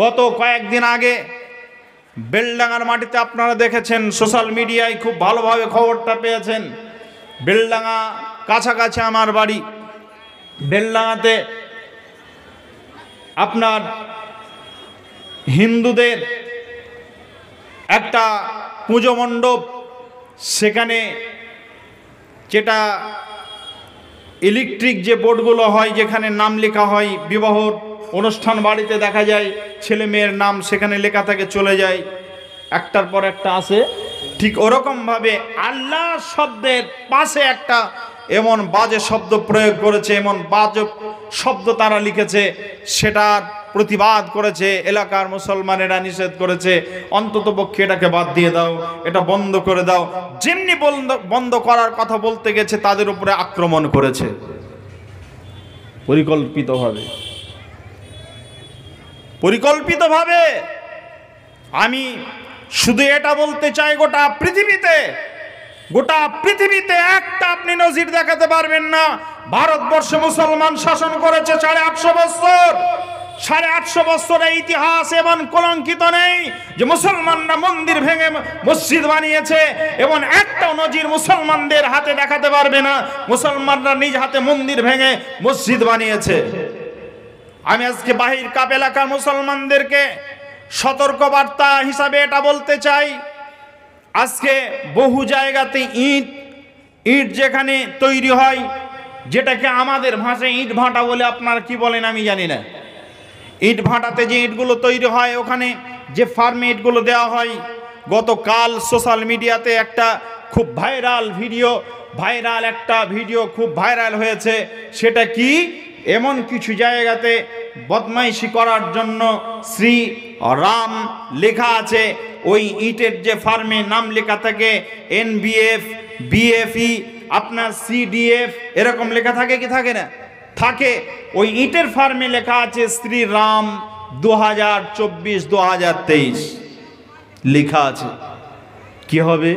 গত কয়েকদিন আগে বেলডাঙ্গার মাটিতে আপনারা দেখেছেন সোশ্যাল মিডিয়ায় খুব ভালোভাবে খবরটা পেয়েছেন বেলডাঙ্গা কাছাকাছি আমার বাড়ি বেলডাঙাতে আপনার হিন্দুদের একটা পুজো মণ্ডপ সেখানে যেটা ইলেকট্রিক যে বোর্ডগুলো হয় যেখানে নাম লেখা হয় বিবাহর অনুষ্ঠান বাড়িতে দেখা যায় ছেলে মেয়ের নাম সেখানে লেখা থাকে চলে যায় একটার পর একটা আসে ঠিক ওরকমভাবে আল্লাহ শব্দের পাশে একটা এমন বাজে শব্দ প্রয়োগ করেছে এমন বাজে শব্দ তারা লিখেছে সেটার প্রতিবাদ করেছে এলাকার মুসলমানেরা নিষেধ করেছে অন্তত পক্ষে এটাকে বাদ দিয়ে দাও এটা বন্ধ করে দাও যেমনি বন্ধ করার কথা বলতে গেছে তাদের উপরে আক্রমণ করেছে পরিকল্পিতভাবে পরিকল্পিতভাবে আমি শুধু এটা বলতে চাই গোটা পৃথিবীতে গোটা পৃথিবীতে একটা আপনি নজির দেখাতে পারবেন না ভারতবর্ষে মুসলমান শাসন করেছে সাড়ে আটশো বছর সাড়ে আটশো বছরের ইতিহাস এমন কলঙ্কিত নেই যে মুসলমানরা মন্দির ভেঙে মসজিদ বানিয়েছে এবং একটা নজির মুসলমানদের হাতে দেখাতে পারবে না মুসলমানরা নিজ হাতে মন্দির ভেঙে মসজিদ বানিয়েছে আমি আজকে বাহির কাপ এলাকার মুসলমানদেরকে সতর্ক বার্তা হিসাবে এটা বলতে চাই আজকে বহু জায়গাতে ইট ইট যেখানে তৈরি হয় যেটাকে আমাদের ভাষায় ইট ভাঁটা বলে আপনারা কি বলেন আমি জানি না ইট ভাঁটাতে যে ইটগুলো তৈরি হয় ওখানে যে ফার্মে ইটগুলো দেওয়া হয় গতকাল সোশ্যাল মিডিয়াতে একটা খুব ভাইরাল ভিডিও ভাইরাল একটা ভিডিও খুব ভাইরাল হয়েছে সেটা কি এমন কিছু জায়গাতে বদমাইশি করার জন্য শ্রী রাম লেখা আছে ওই ইটের যে ফার্মে নাম লেখা থাকে এনবিএফ বিএফই e, আপনার সিডিএফ এরকম লেখা থাকে কি থাকে না থাকে ওই ইটের ফার্মে লেখা আছে শ্রী রাম দু হাজার চব্বিশ দু হাজার তেইশ লেখা আছে কি হবে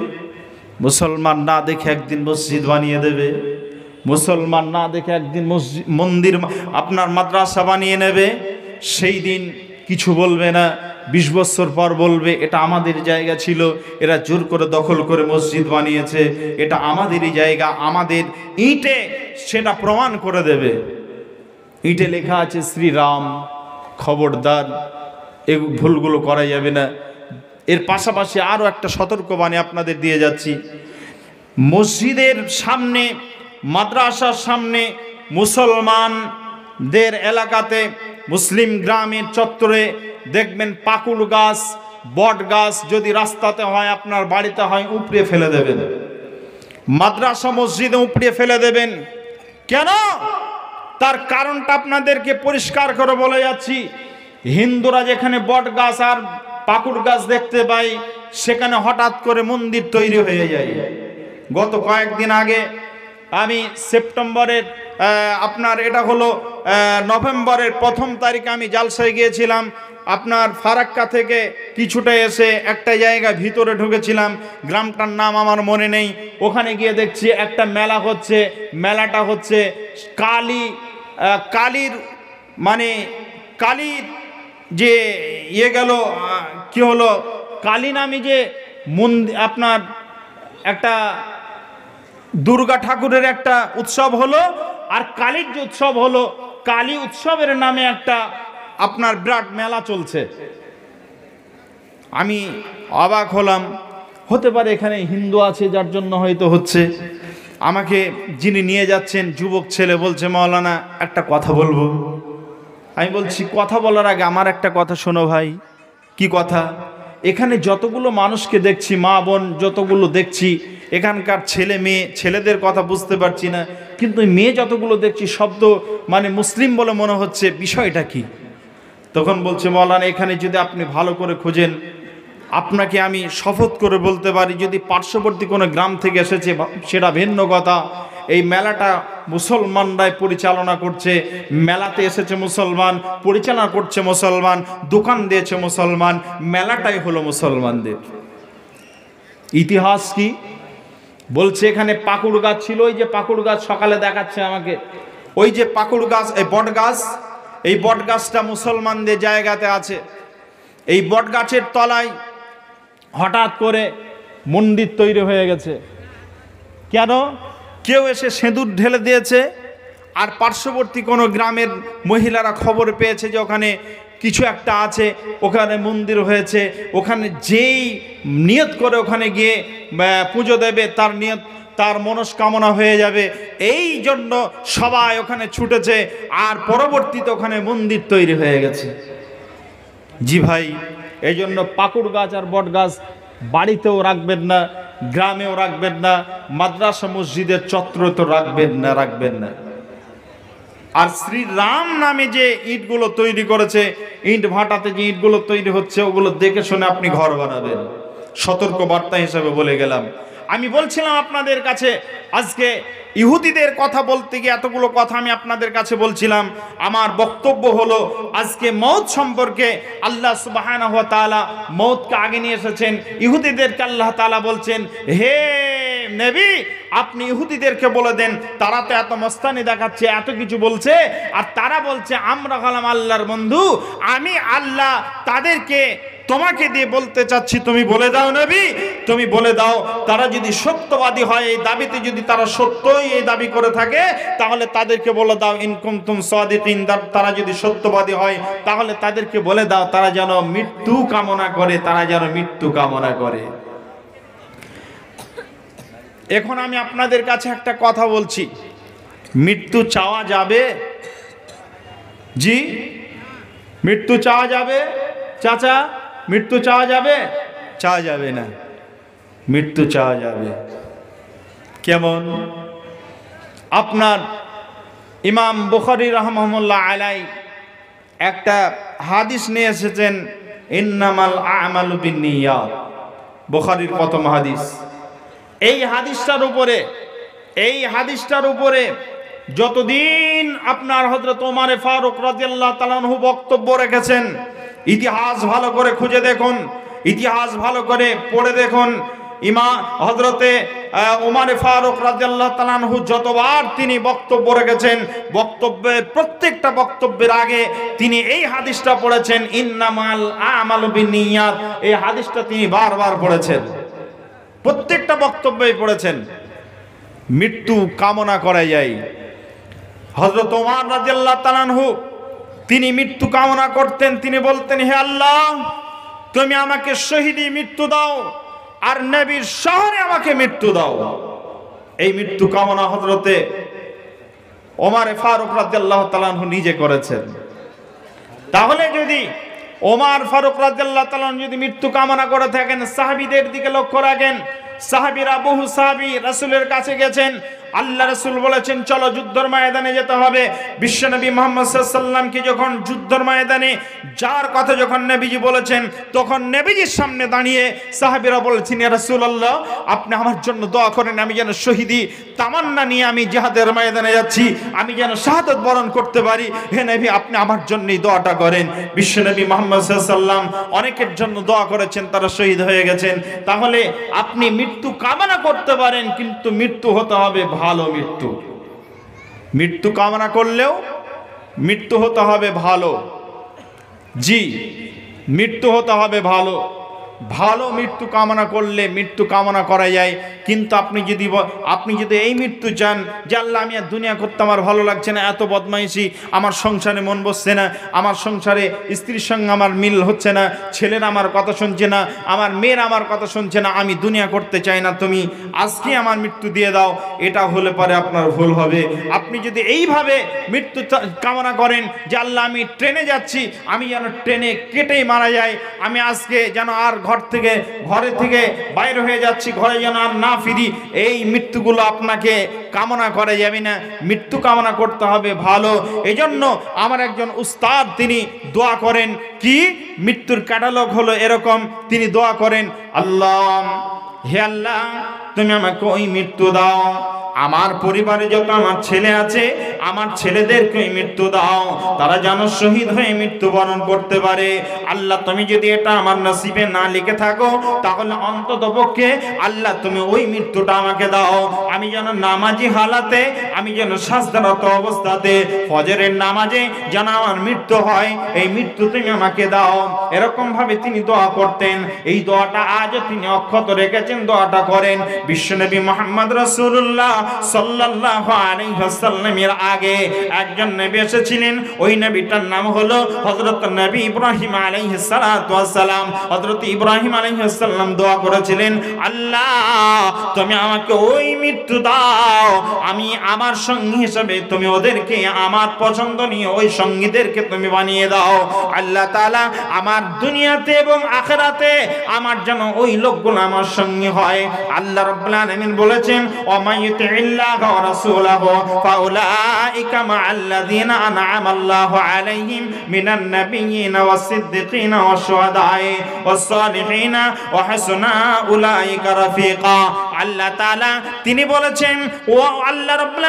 মুসলমান না দেখে একদিন মসজিদ বানিয়ে দেবে মুসলমান না দেখে একদিন মন্দির আপনার মাদ্রাসা বানিয়ে নেবে সেই দিন কিছু বলবে না বিশ বছর পর বলবে এটা আমাদের জায়গা ছিল এরা জোর করে দখল করে মসজিদ বানিয়েছে এটা আমাদেরই জায়গা আমাদের ইটে সেটা প্রমাণ করে দেবে ইটে লেখা আছে শ্রীরাম খবরদার এ ভুলগুলো করা যাবে না এর পাশাপাশি আরও একটা সতর্কবাণী আপনাদের দিয়ে যাচ্ছি মসজিদের সামনে মাদ্রাসার সামনে মুসলমানদের এলাকাতে মুসলিম গ্রামের চত্বরে দেখবেন পাকুল গাছ বট গাছ যদি রাস্তাতে হয় আপনার বাড়িতে হয় উপড়ে ফেলে দেবেন মাদ্রাসা মসজিদে উপড়ে ফেলে দেবেন কেন তার কারণটা আপনাদেরকে পরিষ্কার করে বলে যাচ্ছি হিন্দুরা যেখানে বট গাছ আর পাকুর গাছ দেখতে পাই সেখানে হঠাৎ করে মন্দির তৈরি হয়ে যায় গত কয়েকদিন আগে আমি সেপ্টেম্বরের আপনার এটা হলো নভেম্বরের প্রথম তারিখে আমি জালসায় গিয়েছিলাম আপনার ফারাক্কা থেকে কিছুটা এসে একটা জায়গা ভিতরে ঢুকেছিলাম গ্রামটার নাম আমার মনে নেই ওখানে গিয়ে দেখছি একটা মেলা হচ্ছে মেলাটা হচ্ছে কালী কালীর মানে কালীর যে ইয়ে গেল কি হলো কালী নামে যে মন্দির আপনার একটা দুর্গা ঠাকুরের একটা উৎসব হলো আর কালীর যে উৎসব হলো কালী উৎসবের নামে একটা আপনার বিরাট মেলা চলছে আমি অবাক হলাম হতে পারে এখানে হিন্দু আছে যার জন্য হয়তো হচ্ছে আমাকে যিনি নিয়ে যাচ্ছেন যুবক ছেলে বলছে মাওলানা একটা কথা বলবো আমি বলছি কথা বলার আগে আমার একটা কথা শোনো ভাই কি কথা এখানে যতগুলো মানুষকে দেখছি মা বোন যতগুলো দেখছি এখানকার ছেলে মেয়ে ছেলেদের কথা বুঝতে পারছি না কিন্তু মেয়ে যতগুলো দেখছি শব্দ মানে মুসলিম বলে মনে হচ্ছে বিষয়টা কি তখন বলছে মৌলানা এখানে যদি আপনি ভালো করে খোঁজেন আপনাকে আমি শপথ করে বলতে পারি যদি পার্শ্ববর্তী কোনো গ্রাম থেকে এসেছে সেটা ভিন্ন কথা এই মেলাটা মুসলমানরাই পরিচালনা করছে মেলাতে এসেছে মুসলমান পরিচালনা করছে মুসলমান দোকান দিয়েছে মুসলমান মেলাটাই হলো মুসলমানদের ইতিহাস কি বলছে এখানে পাকুড় গাছ ছিল ওই যে পাকুড় গাছ সকালে দেখাচ্ছে আমাকে ওই যে পাকুড় গাছ এই বট গাছ এই বট গাছটা মুসলমানদের জায়গাতে আছে এই বট গাছের তলায় হঠাৎ করে মন্দির তৈরি হয়ে গেছে কেন কেউ এসে সেঁদুর ঢেলে দিয়েছে আর পার্শ্ববর্তী কোনো গ্রামের মহিলারা খবর পেয়েছে যে ওখানে কিছু একটা আছে ওখানে মন্দির হয়েছে ওখানে যেই নিয়ত করে ওখানে গিয়ে পুজো দেবে তার নিয়ত তার মনস্কামনা হয়ে যাবে এই জন্য সবাই ওখানে ছুটেছে আর পরবর্তীতে ওখানে মন্দির তৈরি হয়ে গেছে জি ভাই এই জন্য পাকুড় গাছ আর বট গাছ বাড়িতেও রাখবেন না গ্রামেও রাখবেন না মাদ্রাসা মসজিদের চত্র তো রাখবেন না রাখবেন না আর শ্রীরাম নামে যে ইটগুলো তৈরি করেছে ইট ভাটাতে যে ইটগুলো তৈরি হচ্ছে ওগুলো দেখে শুনে আপনি ঘর বানাবেন সতর্ক বার্তা হিসাবে বলে গেলাম আমি বলছিলাম আপনাদের কাছে আজকে ইহুদিদের কথা বলতে গিয়ে এতগুলো কথা আমি আপনাদের কাছে বলছিলাম আমার বক্তব্য হলো আজকে মৌত সম্পর্কে আল্লাহ সুবাহ হওয়া মৌতকে আগে নিয়ে এসেছেন ইহুদিদেরকে আল্লাহ তালা বলছেন হে নেবি আপনি ইহুদিদেরকে বলে দেন তারা তো এত মস্তানি দেখাচ্ছে এত কিছু বলছে আর তারা বলছে আমরা হলাম আল্লাহর বন্ধু আমি আল্লাহ তাদেরকে তোমাকে দিয়ে বলতে চাচ্ছি তুমি বলে দাও নাবি তুমি বলে দাও তারা যদি সত্যবাদী হয় এই দাবিতে যদি তারা সত্যই এই দাবি করে থাকে তাহলে তাদেরকে বলে দাও ইনকম তুম সাদিকিন তারা যদি সত্যবাদী হয় তাহলে তাদেরকে বলে দাও তারা যেন মৃত্যু কামনা করে তারা যেন মৃত্যু কামনা করে এখন আমি আপনাদের কাছে একটা কথা বলছি মৃত্যু চাওয়া যাবে জি মৃত্যু চাওয়া যাবে চাচা মৃত্যু চাওয়া যাবে চাওয়া যাবে না মৃত্যু চাওয়া যাবে কেমন আপনার ইমাম বুখারি রহমহমুল্লাহ আলাই একটা হাদিস নিয়ে এসেছেন ইন্নামাল আমাল বিনিয়াত বুখারির প্রথম হাদিস এই হাদিসটার উপরে এই হাদিসটার উপরে যতদিন আপনার হজরত ওমারে ফারুক রাজিয়াল্লাহ তালানহু বক্তব্য রেখেছেন ইতিহাস ভালো করে খুঁজে দেখুন ইতিহাস ভালো করে পড়ে দেখুন ইমা হজরতে ওমারে ফারুক রাজিয়াল্লাহ তালানহু যতবার তিনি বক্তব্য রেখেছেন বক্তব্যের প্রত্যেকটা বক্তব্যের আগে তিনি এই হাদিসটা পড়েছেন ইন্নামাল আমাল বিনিয়াত এই হাদিসটা তিনি বারবার পড়েছেন প্রত্যেকটা বক্তব্যই পড়েছেন মৃত্যু কামনা করা যায় হজরত ওমার রাজিয়াল্লাহ তালানহু তিনি মৃত্যু কামনা করতেন তিনি বলতেন হে আল্লাহ তুমি আমাকে শহীদই মৃত্যু দাও আর নবীর শহরে আমাকে মৃত্যু দাও এই মৃত্যু কামনা হজরতে ওমারে ফারুক রাজ্লাহ তালানহু নিজে করেছেন তাহলে যদি ওমার ফারুক আল্লাহ তালান যদি মৃত্যু কামনা করে থাকেন সাহাবিদের দিকে লক্ষ্য রাখেন সাহাবিরা বহু সাহাবি রাসুলের কাছে গেছেন আল্লাহ রসুল বলেছেন চলো যুদ্ধর ময়দানে যেতে হবে বিশ্বনবী মোহাম্মদ সাল্লামকে যখন যুদ্ধর ময়দানে যার কথা যখন নেবিজি বলেছেন তখন নেবিজির সামনে দাঁড়িয়ে সাহাবিরা বলেছেন রসুল আল্লাহ আপনি আমার জন্য দোয়া করেন আমি যেন শহীদি তামান্না নিয়ে আমি জেহাদের ময়দানে যাচ্ছি আমি যেন শাহাদত বরণ করতে পারি হে নেবি আপনি আমার জন্যই দোয়াটা করেন বিশ্বনবী মোহাম্মদ সাল্লাম অনেকের জন্য দোয়া করেছেন তারা শহীদ হয়ে গেছেন তাহলে আপনি মৃত্যু কামনা করতে পারেন কিন্তু মৃত্যু হতে হবে ভালো মৃত্যু মৃত্যু কামনা করলেও মৃত্যু হতে হবে ভালো জি মৃত্যু হতে হবে ভালো ভালো মৃত্যু কামনা করলে মৃত্যু কামনা করা যায় কিন্তু আপনি যদি আপনি যদি এই মৃত্যু চান যে আল্লাহ আমি আর দুনিয়া করতে আমার ভালো লাগছে না এত বদমাইশি আমার সংসারে মন বসছে না আমার সংসারে স্ত্রীর সঙ্গে আমার মিল হচ্ছে না ছেলের আমার কথা শুনছে না আমার মেয়ের আমার কথা শুনছে না আমি দুনিয়া করতে চাই না তুমি আজকে আমার মৃত্যু দিয়ে দাও এটা হলে পরে আপনার ভুল হবে আপনি যদি এইভাবে মৃত্যু কামনা করেন যে আল্লাহ আমি ট্রেনে যাচ্ছি আমি যেন ট্রেনে কেটেই মারা যাই আমি আজকে যেন আর ঘর থেকে ঘরে থেকে বাইরে হয়ে যাচ্ছি ঘরে যেন আর না ফিরি এই মৃত্যুগুলো আপনাকে কামনা করে যাবি না মৃত্যু কামনা করতে হবে ভালো এজন্য আমার একজন উস্তাদ তিনি দোয়া করেন কি মৃত্যুর ক্যাটালগ হলো এরকম তিনি দোয়া করেন আল্লাহ হে আল্লাহ তুমি আমাকে ওই মৃত্যু দাও আমার পরিবারে যত আমার ছেলে আছে আমার ছেলেদেরকে মৃত্যু দাও তারা যেন শহীদ হয়ে মৃত্যুবরণ করতে পারে আল্লাহ তুমি যদি এটা আমার নসিবে না লিখে থাকো তাহলে অন্তত পক্ষে আল্লাহ তুমি ওই মৃত্যুটা আমাকে দাও আমি যেন নামাজি হালাতে আমি যেন স্বাস্থ্যরত অবস্থাতে ফজরের নামাজে যেন আমার মৃত্যু হয় এই মৃত্যু তুমি আমাকে দাও এরকমভাবে তিনি দোয়া করতেন এই দোয়াটা আজও তিনি অক্ষত রেখেছেন দোয়াটা করেন বিশ্বনবী মোহাম্মদ রসুল্লাহ সাল্লাল্লাহু আলাইহি ওয়াসাল্লামের আগে একজন নবী এসেছিলেন ওই নবীটার নাম হলো হযরত নবী ইব্রাহিম সালাতু হযরত ইব্রাহিম দোয়া করেছিলেন আল্লাহ তুমি আমাকে ওই মৃত্যু দাও আমি আমার সঙ্গী হিসেবে তুমি ওদেরকে আমার পছন্দনীয় ওই সঙ্গীদেরকে তুমি বানিয়ে দাও আল্লাহ তাআলা আমার দুনিয়াতে এবং আখেরাতে আমার যেন ওই লোকগুলো আমার সঙ্গী হয় আল্লাহ রাব্বুল আলামিন বলেছেন অমায়িতে الله ورسوله فأولئك مع الذين أنعم الله عليهم من النبيين والصديقين والشهداء والصالحين وحسن أولئك رفيقا আল্লাহ তাআলা তিনি বলেছেন ও আল্লাহ রাব্বুল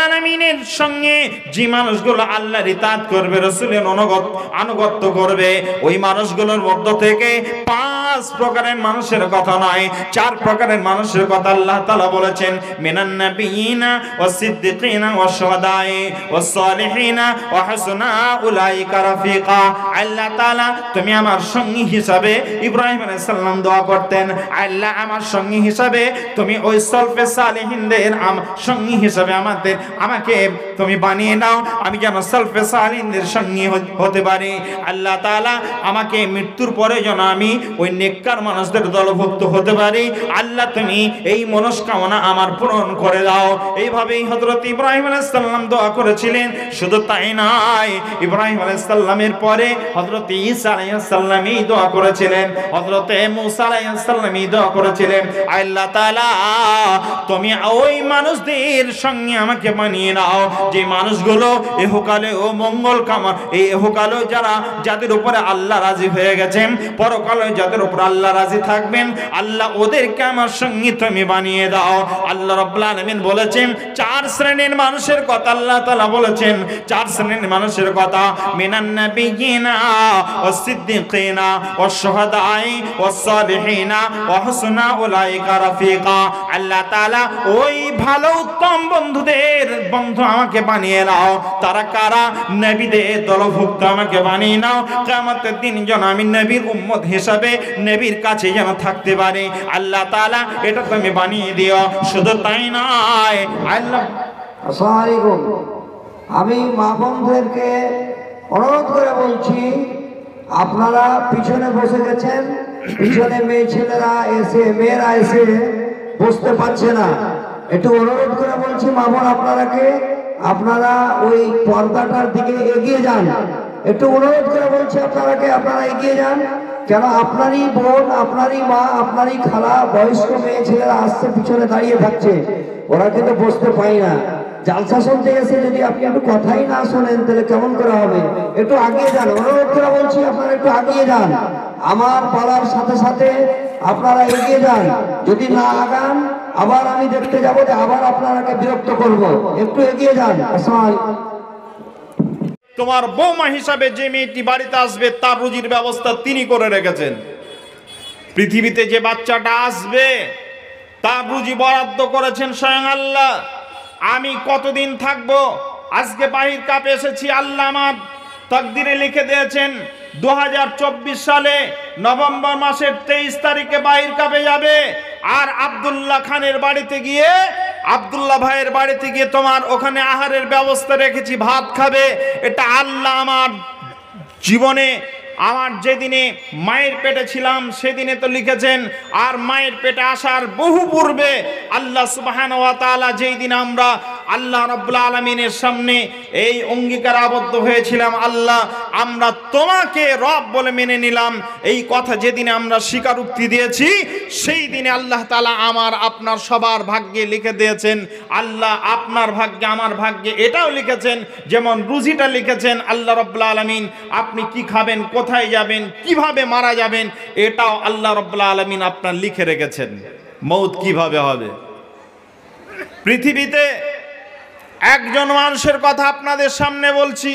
সঙ্গে যে মানুষগুলো আল্লাহ রিতাদ করবে রসুলের অনুগত আনুগত্য করবে ওই মানুষগুলোর মধ্য থেকে পাঁচ প্রকারের মানুষের কথা নয় চার প্রকারের মানুষের কথা আল্লাহ তালা বলেছেন মিনান নবিয়্যিন النبيين والصديقين والشهداء والصالحين وحسن أولئك رفيقا আল্লাহ তাআলা তুমি আমার সঙ্গী হিসাবে ইব্রাহিম আলাইহিস সালাম দোয়া করতেন আল্লাহ আমার সঙ্গী হিসাবে তুমি ওই সলফে সালেহিনদের আম সঙ্গী হিসাবে আমাদের আমাকে তুমি বানিয়ে নাও আমি যেন সলফে সালেহিনদের সঙ্গী হতে পারি আল্লাহ তাআলা আমাকে মৃত্যুর পরে যেন আমি ওই নেককার মানুষদের দলভুক্ত হতে পারি আল্লাহ তুমি এই মনস্কামনা আমার পূরণ করে দাও এইভাবেই হজরত ইব্রাহিম আলাইসাল্লাম দোয়া করেছিলেন শুধু তাই নাই ইব্রাহিম আলাইসাল্লামের পরে হজরত ইসা আলাইসাল্লামই দোয়া করেছিলেন হজরত মুসা আলাইসাল্লামই দোয়া করেছিলেন আল্লাহ তাআলা তুমি ওই মানুষদের সঙ্গে আমাকে মানিয়ে নাও যে মানুষগুলো এহকালে ও মঙ্গল কামার এই এহকালে যারা যাদের উপরে আল্লাহ রাজি হয়ে গেছেন পরকালে যাদের উপর আল্লাহ রাজি থাকবেন আল্লাহ ওদেরকে আমার সঙ্গে তুমি বানিয়ে দাও আল্লাহ রব্লা আলামিন বলেছেন বলেছেন চার শ্রেণীর মানুষের কথা আল্লাহ তাআলা বলেছেন চার শ্রেণীর মানুষের কথা মিনান নাবিয়িনা ওয়াস সিদ্দিকিনা ওয়াস শুহাদাই ওয়াস সালিহিনা ওয়া হুসনা উলাইকা রাফিকা আল্লাহ তাআলা ওই ভালো উত্তম বন্ধুদের বন্ধু আমাকে বানিয়ে নাও তারা কারা নবীদের দলভুক্ত আমাকে বানিয়ে নাও কিয়ামতের দিন যেন আমি নবীর উম্মত হিসাবে নবীর কাছে যেন থাকতে পারি আল্লাহ তাআলা এটা তুমি বানিয়ে দিও শুধু তাই নয় আসসালামু আলাইকুম আমি মা বন্ধুদেরকে অনুরোধ করে বলছি আপনারা পিছনে বসে গেছেন পিছনে মেয়ে ছেলেরা এসে মেয়েরা এসে বসতে পারছে না একটু অনুরোধ করে বলছি মামন আপনারাকে আপনারা ওই পর্দাটার দিকে এগিয়ে যান একটু অনুরোধ করে বলছি আপনারাকে আপনারা এগিয়ে যান যারা আপনারই বোন আপনারই মা আপনারই খালা বয়স্ক মেয়ে ছেলেরা আসছে পিছনে দাঁড়িয়ে থাকছে ওরা কিন্তু বসতে পাই না জালসা শুনতে এসে যদি আপনি একটু কথাই না শোনেন তাহলে কেমন করে হবে একটু আগিয়ে যান অনুরোধ করে বলছি আপনারা একটু আগিয়ে যান আমার পালার সাথে সাথে আপনারা এগিয়ে যান যদি না আগান আবার আমি দেখতে যাবো যে আবার আপনারাকে বিরক্ত করব একটু এগিয়ে যান আসল তোমার বৌমা হিসাবে যে মেয়েটি বাড়িতে আসবে তার রুজির ব্যবস্থা তিনি করে রেখেছেন পৃথিবীতে যে বাচ্চাটা আসবে তার রুজি বরাদ্দ করেছেন স্বয়ং আল্লাহ আমি কতদিন থাকব আজকে বাহির কাপে এসেছি আল্লাহ আমার তকদিরে লিখে দিয়েছেন দু সালে নভেম্বর মাসের তেইশ তারিখে বাহির কাপে যাবে আর আবদুল্লাহ খানের বাড়িতে গিয়ে আবদুল্লাহ ভাইয়ের বাড়িতে গিয়ে তোমার ওখানে আহারের ব্যবস্থা রেখেছি ভাত খাবে এটা আল্লাহ আমার জীবনে আমার যেদিনে মায়ের পেটে ছিলাম সেদিনে তো লিখেছেন আর মায়ের পেটে আসার বহু পূর্বে আল্লাহ সুবাহান ওয়া তালা যেই দিন আমরা আল্লাহ রব্লা আলমিনের সামনে এই অঙ্গীকার আবদ্ধ হয়েছিলাম আল্লাহ আমরা তোমাকে রব বলে মেনে নিলাম এই কথা যেদিনে আমরা স্বীকারোক্তি দিয়েছি সেই দিনে আল্লাহ তালা আমার আপনার সবার ভাগ্যে লিখে দিয়েছেন আল্লাহ আপনার ভাগ্যে আমার ভাগ্যে এটাও লিখেছেন যেমন রুজিটা লিখেছেন আল্লাহ রব্লা আলমিন আপনি কি খাবেন কোথায় যাবেন কিভাবে মারা যাবেন এটাও আল্লাহ রব্লা আলমিন আপনার লিখে রেখেছেন মৌত কিভাবে হবে পৃথিবীতে একজন মানুষের কথা আপনাদের সামনে বলছি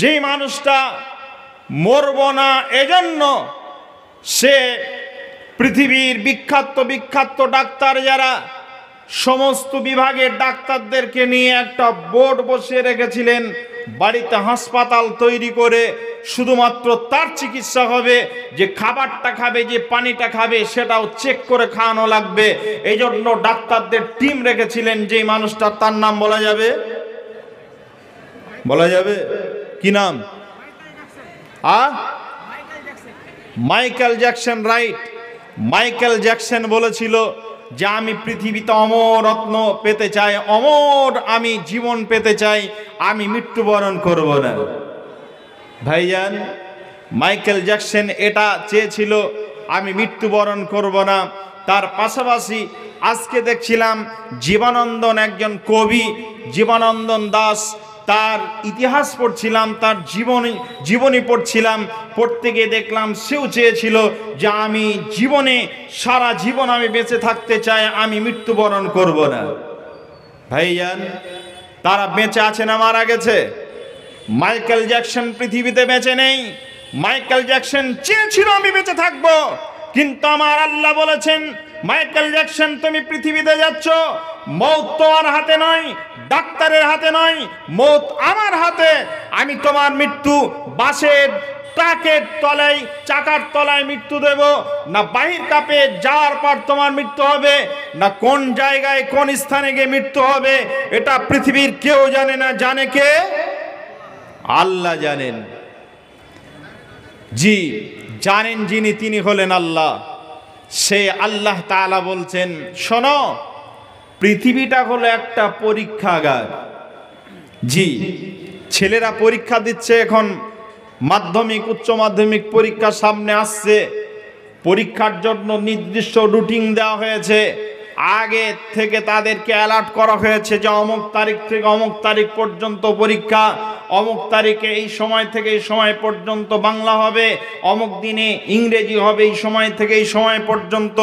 যেই মানুষটা মরব না এজন্য সে পৃথিবীর বিখ্যাত বিখ্যাত ডাক্তার যারা সমস্ত বিভাগের ডাক্তারদেরকে নিয়ে একটা বোর্ড বসিয়ে রেখেছিলেন বাড়িতে হাসপাতাল তৈরি করে শুধুমাত্র তার চিকিৎসা হবে যে খাবারটা খাবে যে পানিটা খাবে সেটাও চেক করে খাওয়ানো লাগবে এই জন্য ডাক্তারদের টিম রেখেছিলেন যে মানুষটা তার নাম বলা যাবে বলা যাবে কি নাম uh Michael Jackson right Michael Jackson বলেছিল যে আমি পৃথিবীতে অমর রত্ন পেতে চাই অমর আমি জীবন পেতে চাই আমি মৃত্যুবরণ করব না ভাইজান মাইকেল জ্যাকসন এটা চেয়েছিল আমি মৃত্যুবরণ করব না তার পাশাপাশি আজকে দেখছিলাম জীবানন্দন একজন কবি জীবানন্দন দাস তার ইতিহাস পড়ছিলাম তার জীবনী জীবনী পড়ছিলাম পড়তে গিয়ে দেখলাম সেও চেয়েছিল যে আমি জীবনে সারা জীবন আমি বেঁচে থাকতে চাই আমি মৃত্যুবরণ করব না ভাইয়ান তারা বেঁচে আছে না মারা গেছে মাইকেল জ্যাকসন পৃথিবীতে বেঁচে নেই মাইকেল জ্যাকসন চেয়েছিল আমি বেঁচে থাকবো কিন্তু আমার আল্লাহ বলেছেন মাইকেল জ্যাকসন তুমি পৃথিবীতে যাচ্ছ মৌত তোমার হাতে নয় ডাক্তারের হাতে নয় মৌত আমার হাতে আমি তোমার মৃত্যু বাসের ট্রাকের তলায় চাকার তলায় মৃত্যু দেব না বাহির কাপে যাওয়ার পর তোমার মৃত্যু হবে না কোন জায়গায় কোন স্থানে গিয়ে মৃত্যু হবে এটা পৃথিবীর কেউ জানে না জানে কে আল্লাহ জানেন জি জানেন যিনি তিনি হলেন আল্লাহ সে আল্লাহ তালা বলছেন শোন পৃথিবীটা হলো একটা পরীক্ষাগার জি ছেলেরা পরীক্ষা দিচ্ছে এখন মাধ্যমিক উচ্চ মাধ্যমিক পরীক্ষা সামনে আসছে পরীক্ষার জন্য নির্দিষ্ট রুটিন দেওয়া হয়েছে আগে থেকে তাদেরকে অ্যালার্ট করা হয়েছে যে অমুক তারিখ থেকে অমুক তারিখ পর্যন্ত পরীক্ষা অমুক তারিখে এই সময় থেকে এই সময় পর্যন্ত বাংলা হবে অমুক দিনে ইংরেজি হবে এই সময় থেকে এই সময় পর্যন্ত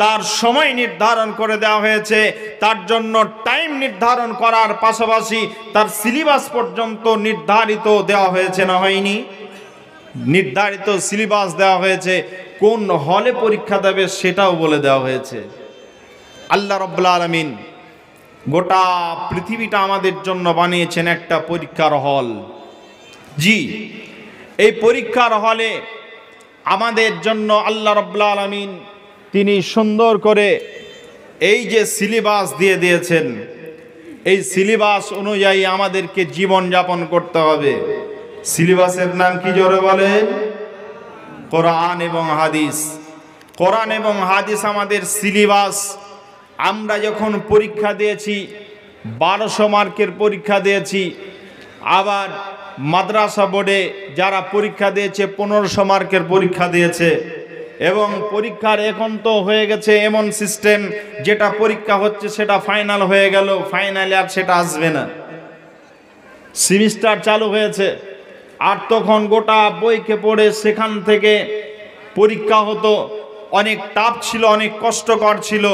তার সময় নির্ধারণ করে দেওয়া হয়েছে তার জন্য টাইম নির্ধারণ করার পাশাপাশি তার সিলেবাস পর্যন্ত নির্ধারিত দেওয়া হয়েছে না হয়নি নির্ধারিত সিলেবাস দেওয়া হয়েছে কোন হলে পরীক্ষা দেবে সেটাও বলে দেওয়া হয়েছে আল্লাহ রব্লা আলমিন গোটা পৃথিবীটা আমাদের জন্য বানিয়েছেন একটা পরীক্ষার হল জি এই পরীক্ষার হলে আমাদের জন্য আল্লাহ রব্লা আলমিন তিনি সুন্দর করে এই যে সিলেবাস দিয়ে দিয়েছেন এই সিলেবাস অনুযায়ী আমাদেরকে জীবন যাপন করতে হবে সিলেবাসের নাম কি জোরে বলে কোরআন এবং হাদিস কোরআন এবং হাদিস আমাদের সিলেবাস আমরা যখন পরীক্ষা দিয়েছি বারোশো মার্কের পরীক্ষা দিয়েছি আবার মাদ্রাসা বোর্ডে যারা পরীক্ষা দিয়েছে পনেরোশো মার্কের পরীক্ষা দিয়েছে এবং পরীক্ষার এখন তো হয়ে গেছে এমন সিস্টেম যেটা পরীক্ষা হচ্ছে সেটা ফাইনাল হয়ে গেল ফাইনালে আর সেটা আসবে না সেমিস্টার চালু হয়েছে আর তখন গোটা বইকে পড়ে সেখান থেকে পরীক্ষা হতো অনেক টাফ ছিল অনেক কষ্টকর ছিল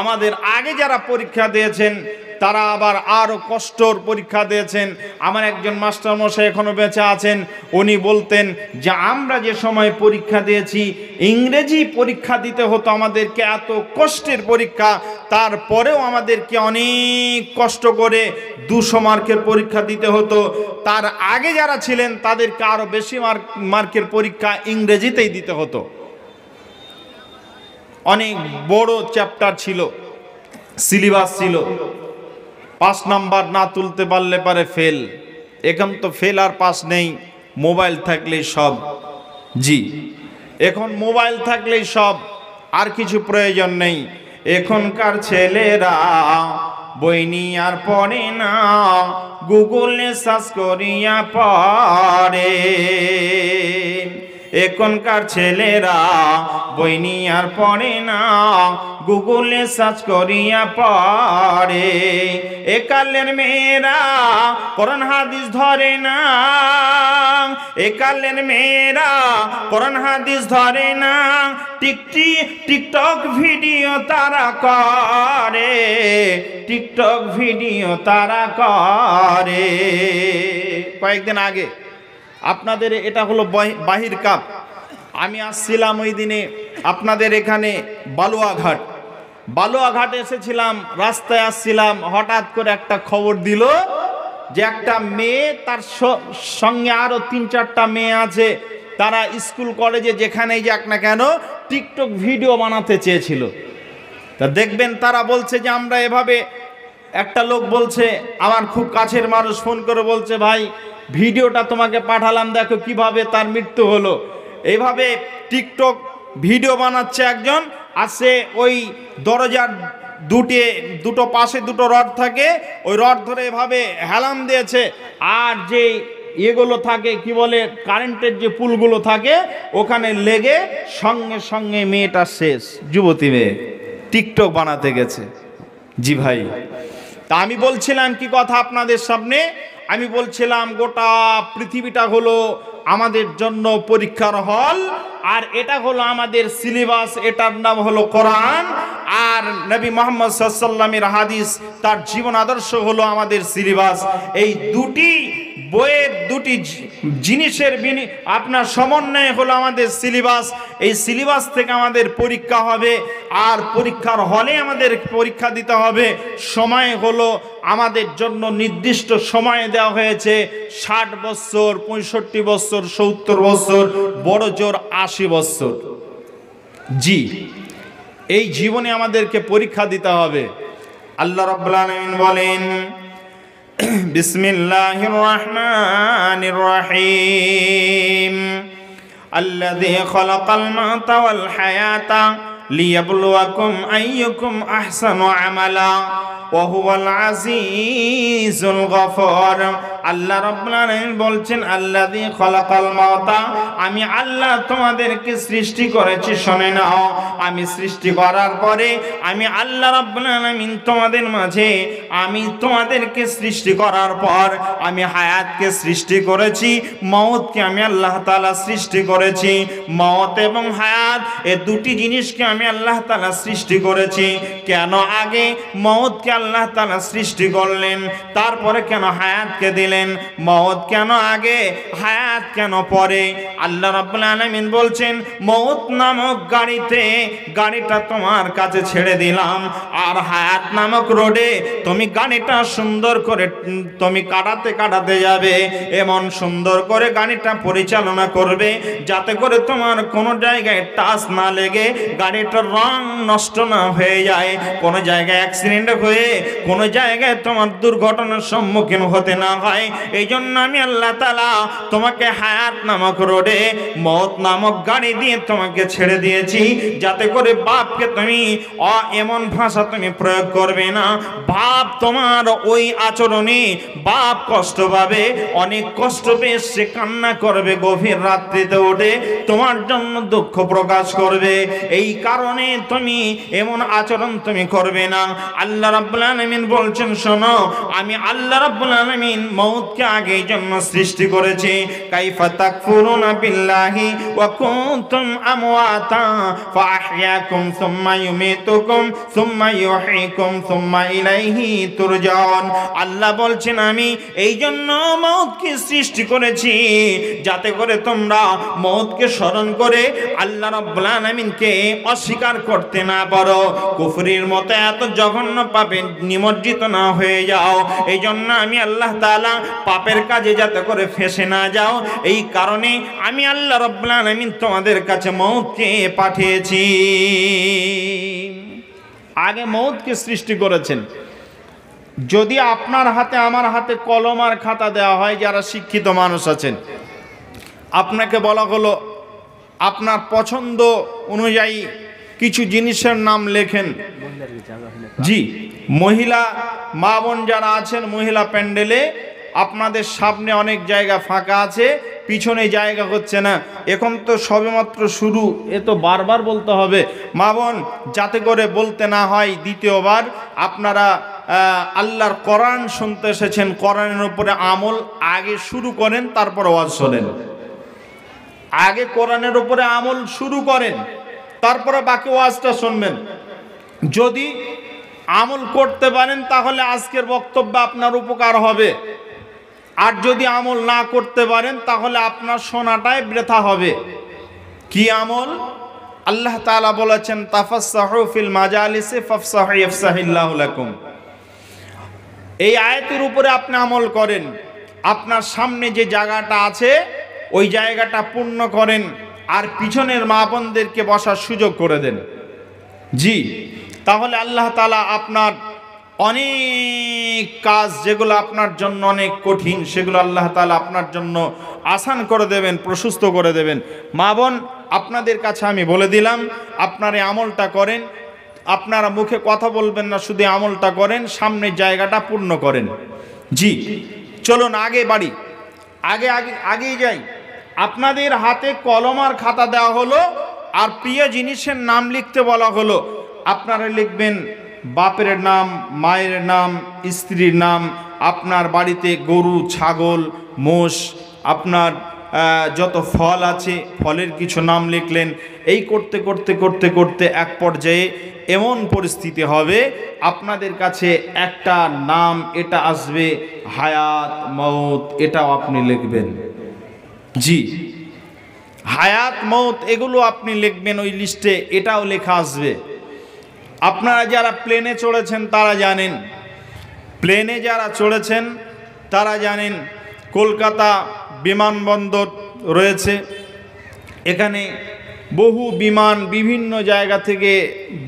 আমাদের আগে যারা পরীক্ষা দিয়েছেন তারা আবার আরও কষ্টর পরীক্ষা দিয়েছেন আমার একজন মাস্টারমশাই এখনও বেঁচে আছেন উনি বলতেন যে আমরা যে সময় পরীক্ষা দিয়েছি ইংরেজি পরীক্ষা দিতে হতো আমাদেরকে এত কষ্টের পরীক্ষা তারপরেও আমাদেরকে অনেক কষ্ট করে দুশো মার্কের পরীক্ষা দিতে হতো তার আগে যারা ছিলেন তাদেরকে আরও বেশি মার্ক মার্কের পরীক্ষা ইংরেজিতেই দিতে হতো অনেক বড় চ্যাপ্টার ছিল সিলেবাস ছিল পাঁচ নাম্বার না তুলতে পারলে পারে ফেল এখন তো ফেল আর পাস নেই মোবাইল থাকলেই সব জি এখন মোবাইল থাকলেই সব আর কিছু প্রয়োজন নেই এখনকার ছেলেরা বই নিয়ে আর পড়ে না গুগলে সার্চ করিয়া পড়ে এখনকার ছেলেরা বই নিয়ে আর পড়ে না গুগলে সার্চ করিয়া পড়ে একালের মেয়েরা করন হাদিস ধরে না একালের মেয়েরা করন হাদিস ধরে না টিকটি টিকটক ভিডিও তারা করে টিকটক ভিডিও তারা করে কয়েকদিন আগে আপনাদের এটা হলো বাহির কাপ আমি আসছিলাম ওই দিনে আপনাদের এখানে বালুয়াঘাট বালুয়াঘাট এসেছিলাম রাস্তায় আসছিলাম হঠাৎ করে একটা খবর দিল যে একটা মেয়ে তার সঙ্গে আরও তিন চারটা মেয়ে আছে তারা স্কুল কলেজে যেখানেই যাক না কেন টিকটক ভিডিও বানাতে চেয়েছিল তা দেখবেন তারা বলছে যে আমরা এভাবে একটা লোক বলছে আমার খুব কাছের মানুষ ফোন করে বলছে ভাই ভিডিওটা তোমাকে পাঠালাম দেখো কিভাবে তার মৃত্যু হলো এইভাবে টিকটক ভিডিও বানাচ্ছে একজন আর সে ওই দরজার দুটি দুটো পাশে দুটো রড থাকে ওই রড ধরে এভাবে হেলাম দিয়েছে আর যে এগুলো থাকে কি বলে কারেন্টের যে পুলগুলো থাকে ওখানে লেগে সঙ্গে সঙ্গে মেয়েটা শেষ যুবতী মেয়ে টিকটক বানাতে গেছে জি ভাই তা আমি বলছিলাম কি কথা আপনাদের সামনে আমি বলছিলাম গোটা পৃথিবীটা হলো আমাদের জন্য পরীক্ষার হল আর এটা হলো আমাদের সিলেবাস এটার নাম হলো কোরআন আর নবী মোহাম্মদ সাল্লামের হাদিস তার জীবন আদর্শ হলো আমাদের সিলেবাস এই দুটি বইয়ের দুটি জিনিসের বিনি আপনার সমন্বয় হলো আমাদের সিলেবাস এই সিলেবাস থেকে আমাদের পরীক্ষা হবে আর পরীক্ষার হলে আমাদের পরীক্ষা দিতে হবে সময় হলো আমাদের জন্য নির্দিষ্ট সময় দেওয়া হয়েছে ষাট বছর পঁয়ষট্টি বছর সত্তর বছর বড় জোর আশি বছর জি এই জীবনে আমাদেরকে পরীক্ষা দিতে হবে আল্লাহ রব্বুল আলামিন বলেন বিসমিল্লাহির রহমানির রহিম الذي خلق الموت والحياة ليبلوكم أيكم أحسن আমালা আমি আল্লাহ তোমাদেরকে সৃষ্টি করেছি শোনে নাও আমি সৃষ্টি করার পরে আমি আল্লাহ রবিন তোমাদের মাঝে আমি তোমাদেরকে সৃষ্টি করার পর আমি হায়াতকে সৃষ্টি করেছি মৌতকে আমি আল্লাহ তালা সৃষ্টি করেছি মত এবং হায়াত এ দুটি জিনিসকে আমি আল্লাহ তালা সৃষ্টি করেছি কেন আগে মওতকে আল্লাহ তালা সৃষ্টি করলেন তারপরে কেন হায়াতকে দিলেন মহৎ কেন আগে হায়াত কেন পরে আল্লাহ রাবুল আলমিন বলছেন মহৎ নামক গাড়িতে গাড়িটা তোমার কাছে ছেড়ে দিলাম আর হায়াত নামক রোডে তুমি গাড়িটা সুন্দর করে তুমি কাটাতে কাটাতে যাবে এমন সুন্দর করে গাড়িটা পরিচালনা করবে যাতে করে তোমার কোনো জায়গায় টাচ না লেগে গাড়িটার রং নষ্ট না হয়ে যায় কোনো জায়গায় অ্যাক্সিডেন্ট হয়ে করে কোনো জায়গায় তোমার দুর্ঘটনার সম্মুখীন হতে না হয় এই জন্য আমি আল্লাহ তালা তোমাকে হায়াত নামক রোডে মত নামক গাড়ি দিয়ে তোমাকে ছেড়ে দিয়েছি যাতে করে বাপকে তুমি অ এমন ভাষা তুমি প্রয়োগ করবে না বাপ তোমার ওই আচরণে বাপ কষ্ট পাবে অনেক কষ্ট পেয়ে সে কান্না করবে গভীর রাত্রিতে ওঠে তোমার জন্য দুঃখ প্রকাশ করবে এই কারণে তুমি এমন আচরণ তুমি করবে না আল্লাহ বলছেন শোনো আমি আল্লাহ রাব্বুল আলামিন জন্য সৃষ্টি করেছি আল্লাহ বলছেন আমি এই জন্য মউতকে সৃষ্টি করেছি যাতে করে তোমরা মউতকে স্মরণ করে আল্লাহ রাব্বুল কে অস্বীকার করতে না পারো কুফরির মতো এত জঘন্য পাবেন নিমজ্জিত না হয়ে যাও এই জন্য আমি আল্লাহ তালা পাপের কাজে যাতে করে ফেসে না যাও এই কারণে আমি আল্লাহ রব্লান আমি তোমাদের কাছে মৌত চেয়ে পাঠিয়েছি আগে মৌতকে সৃষ্টি করেছেন যদি আপনার হাতে আমার হাতে কলম আর খাতা দেওয়া হয় যারা শিক্ষিত মানুষ আছেন আপনাকে বলা হলো আপনার পছন্দ অনুযায়ী কিছু জিনিসের নাম লেখেন জি মহিলা মা বোন যারা আছেন মহিলা প্যান্ডেলে আপনাদের সামনে অনেক জায়গা ফাঁকা আছে পিছনে জায়গা হচ্ছে না এখন তো সবেমাত্র শুরু এ তো বারবার বলতে হবে মা বোন যাতে করে বলতে না হয় দ্বিতীয়বার আপনারা আল্লাহর কোরআন শুনতে এসেছেন কোরআনের উপরে আমল আগে শুরু করেন তারপর ওয়াজ শোনেন আগে কোরআনের উপরে আমল শুরু করেন তারপরে বাকি ওয়াজটা শুনবেন যদি আমল করতে পারেন তাহলে আজকের বক্তব্য আপনার উপকার হবে আর যদি আমল না করতে পারেন তাহলে আপনার শোনাটাই ব্যথা হবে কি আমল আল্লাহ তালা বলেছেন তাফাসফিল মাজালিসে এই আয়াতের উপরে আপনি আমল করেন আপনার সামনে যে জায়গাটা আছে ওই জায়গাটা পূর্ণ করেন আর পিছনের মা বোনদেরকে বসার সুযোগ করে দেন জি তাহলে আল্লাহ তালা আপনার অনেক কাজ যেগুলো আপনার জন্য অনেক কঠিন সেগুলো আল্লাহ তালা আপনার জন্য আসান করে দেবেন প্রশস্ত করে দেবেন মা বোন আপনাদের কাছে আমি বলে দিলাম আপনারে আমলটা করেন আপনারা মুখে কথা বলবেন না শুধু আমলটা করেন সামনের জায়গাটা পূর্ণ করেন জি চলুন আগে বাড়ি আগে আগে আগেই যাই আপনাদের হাতে কলম আর খাতা দেওয়া হলো আর প্রিয় জিনিসের নাম লিখতে বলা হলো আপনারা লিখবেন বাপের নাম মায়ের নাম স্ত্রীর নাম আপনার বাড়িতে গরু ছাগল মোষ আপনার যত ফল আছে ফলের কিছু নাম লিখলেন এই করতে করতে করতে করতে এক পর্যায়ে এমন পরিস্থিতি হবে আপনাদের কাছে একটা নাম এটা আসবে হায়াত মত এটাও আপনি লিখবেন জি হায়াত মত এগুলো আপনি লিখবেন ওই লিস্টে এটাও লেখা আসবে আপনারা যারা প্লেনে চড়েছেন তারা জানেন প্লেনে যারা চড়েছেন তারা জানেন কলকাতা বিমানবন্দর রয়েছে এখানে বহু বিমান বিভিন্ন জায়গা থেকে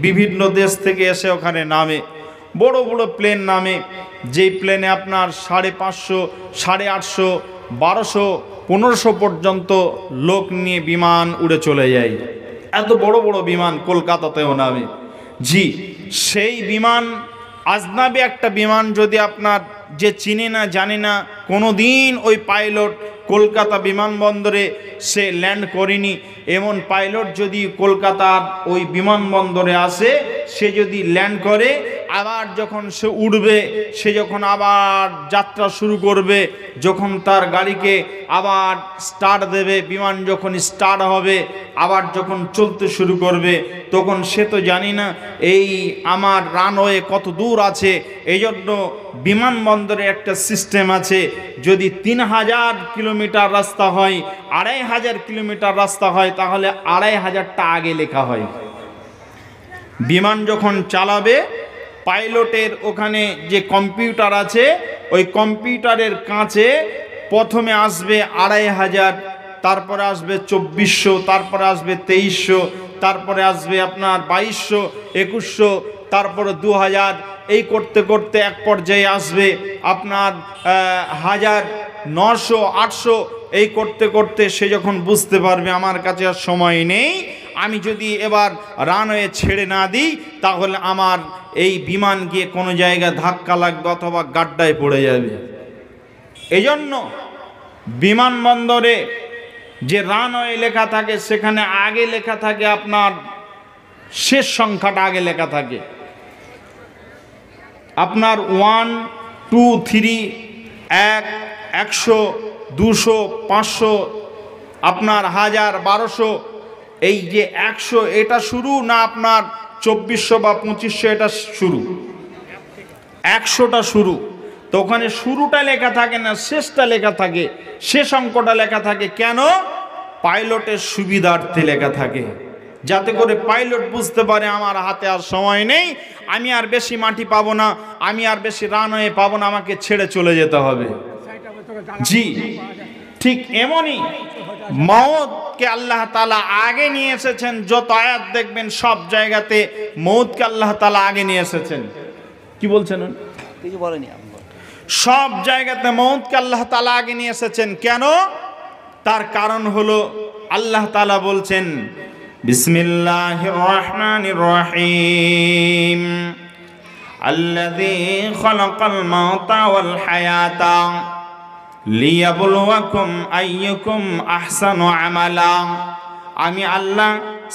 বিভিন্ন দেশ থেকে এসে ওখানে নামে বড় বড় প্লেন নামে যেই প্লেনে আপনার সাড়ে পাঁচশো সাড়ে আটশো বারোশো পনেরোশো পর্যন্ত লোক নিয়ে বিমান উড়ে চলে যায় এত বড় বড় বিমান কলকাতাতেও নামে জি সেই বিমান আজনাবি একটা বিমান যদি আপনার যে চিনে না জানে না কোনো দিন ওই পাইলট কলকাতা বিমানবন্দরে সে ল্যান্ড করেনি এমন পাইলট যদি কলকাতার ওই বিমানবন্দরে আসে সে যদি ল্যান্ড করে আবার যখন সে উঠবে সে যখন আবার যাত্রা শুরু করবে যখন তার গাড়িকে আবার স্টার্ট দেবে বিমান যখন স্টার্ট হবে আবার যখন চলতে শুরু করবে তখন সে তো জানি না এই আমার রানওয়ে কত দূর আছে এই জন্য বিমানবন্দরে একটা সিস্টেম আছে যদি তিন হাজার কিলোমিটার রাস্তা হয় আড়াই হাজার কিলোমিটার রাস্তা হয় তাহলে আড়াই হাজারটা আগে লেখা হয় বিমান যখন চালাবে পাইলটের ওখানে যে কম্পিউটার আছে ওই কম্পিউটারের কাছে প্রথমে আসবে আড়াই হাজার তারপরে আসবে চব্বিশশো তারপরে আসবে তেইশশো তারপরে আসবে আপনার বাইশশো একুশশো তারপরে দু হাজার এই করতে করতে এক পর্যায়ে আসবে আপনার হাজার নশো আটশো এই করতে করতে সে যখন বুঝতে পারবে আমার কাছে আর সময় নেই আমি যদি এবার রানওয়ে ছেড়ে না দিই তাহলে আমার এই বিমান গিয়ে কোনো জায়গায় ধাক্কা লাগবে অথবা গাড্ডায় পড়ে যাবে এজন্য বিমানবন্দরে যে রানওয়ে লেখা থাকে সেখানে আগে লেখা থাকে আপনার শেষ সংখ্যাটা আগে লেখা থাকে আপনার ওয়ান টু থ্রি এক একশো দুশো পাঁচশো আপনার হাজার বারোশো এই যে একশো এটা শুরু না আপনার চব্বিশশো বা পঁচিশশো এটা শুরু একশোটা শুরু তো ওখানে শুরুটা লেখা থাকে না শেষটা লেখা থাকে শেষ অঙ্কটা লেখা থাকে কেন পাইলটের সুবিধার্থে লেখা থাকে যাতে করে পাইলট বুঝতে পারে আমার হাতে আর সময় নেই আমি আর বেশি মাটি পাবো না আমি আর বেশি রান হয়ে পাবো না আমাকে ছেড়ে চলে যেতে হবে জি ঠিক এমনই মৌতকে আল্লাহ তালা আগে নিয়ে এসেছেন যত আয়াত দেখবেন সব জায়গাতে মৌতকে আল্লাহ তালা আগে নিয়ে এসেছেন কি বলছেন কিছু বলেনি সব জায়গাতে মৌতকে আল্লাহ তালা আগে নিয়ে এসেছেন কেন তার কারণ হলো আল্লাহ তালা বলছেন বিসমিল্লাহ রহমান রহিম الذي خلق الموت والحياه লিয়াবলুয়াকুম আইয়ুকুম আহসানু আমালা আমি আল্লাহ